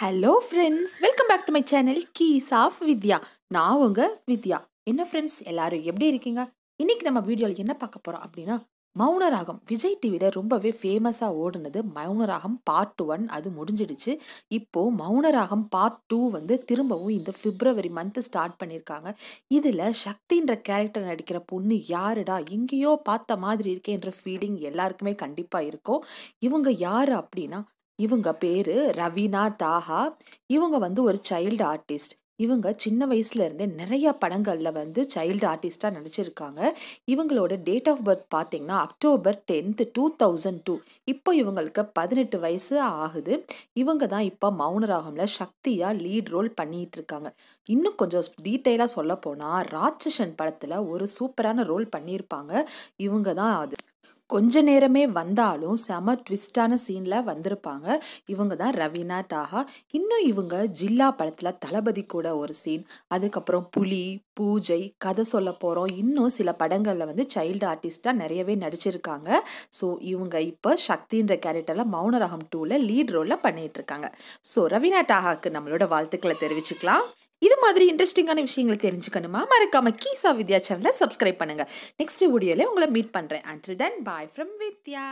hello friends welcome back to my channel keys of Vidya நான் உங்கள் வித்யா என்ன ஃப்ரெண்ட்ஸ் எல்லாரும் எப்படி இருக்கீங்க இன்னைக்கு நம்ம வீடியோவில் என்ன பார்க்க போகிறோம் அப்படின்னா மௌனராகம் விஜய் டிவியில் ரொம்பவே ஃபேமஸாக ஓடுனது மௌனராகம் பார்ட் ஒன் அது முடிஞ்சிடுச்சு இப்போது மௌனராகம் பார்ட் டூ வந்து திரும்பவும் இந்த பிப்ரவரி மந்த்து ஸ்டார்ட் பண்ணியிருக்காங்க இதில் சக்தின்ற கேரக்டர் நடிக்கிற பொண்ணு யாருடா எங்கேயோ பார்த்த மாதிரி இருக்கேன்ற ஃபீலிங் எல்லாருக்குமே கண்டிப்பாக இருக்கும் இவங்க யார் அப்படின்னா இவங்க பேர் ரவீனா தாஹா இவங்க வந்து ஒரு சைல்டு ஆர்டிஸ்ட் இவங்க சின்ன வயசுலேருந்தே நிறைய படங்களில் வந்து சைல்டு ஆர்டிஸ்ட்டாக நடிச்சிருக்காங்க இவங்களோட டேட் ஆஃப் பர்த் பார்த்தீங்கன்னா October tenth two thousand two இப்போ இவங்களுக்கு பதினெட்டு வயசு ஆகுது இவங்க தான் இப்போ மௌனராகம்ல சக்தியாக லீட் ரோல் பண்ணிகிட்டு இருக்காங்க இன்னும் கொஞ்சம் டீட்டெயிலாக சொல்ல போனால் ராட்சசன் படத்தில் ஒரு சூப்பரான ரோல் பண்ணியிருப்பாங்க இவங்க தான் அது கொஞ்ச நேரமே வந்தாலும் செம ட்விஸ்டான சீனில் வந்திருப்பாங்க இவங்க தான் ரவீனா டாகா இன்னும் இவங்க ஜில்லா படத்தில் தளபதி கூட ஒரு சீன் அதுக்கப்புறம் புலி பூஜை கதை சொல்ல போகிறோம் இன்னும் சில படங்களில் வந்து சைல்டு ஆர்டிஸ்ட்டாக நிறையவே நடிச்சிருக்காங்க ஸோ இவங்க இப்போ சக்தின்ற கேரக்டரில் மௌனரகம் டூவில் லீட் ரோலில் பண்ணிகிட்ருக்காங்க ஸோ ரவீனா டாகாவுக்கு நம்மளோட வாழ்த்துக்களை தெரிவிச்சுக்கலாம் இது மாதிரி இன்ட்ரெஸ்டிங்கான விஷயங்களை தெரிஞ்சுக்கணுமா மறக்காம கீசா வித்யா சேனலை சப்ஸ்கிரைப் பண்ணுங்கள் நெக்ஸ்ட் வீடியோவில் உங்களை மீட் பண்ணுறேன் until then bye from Vidya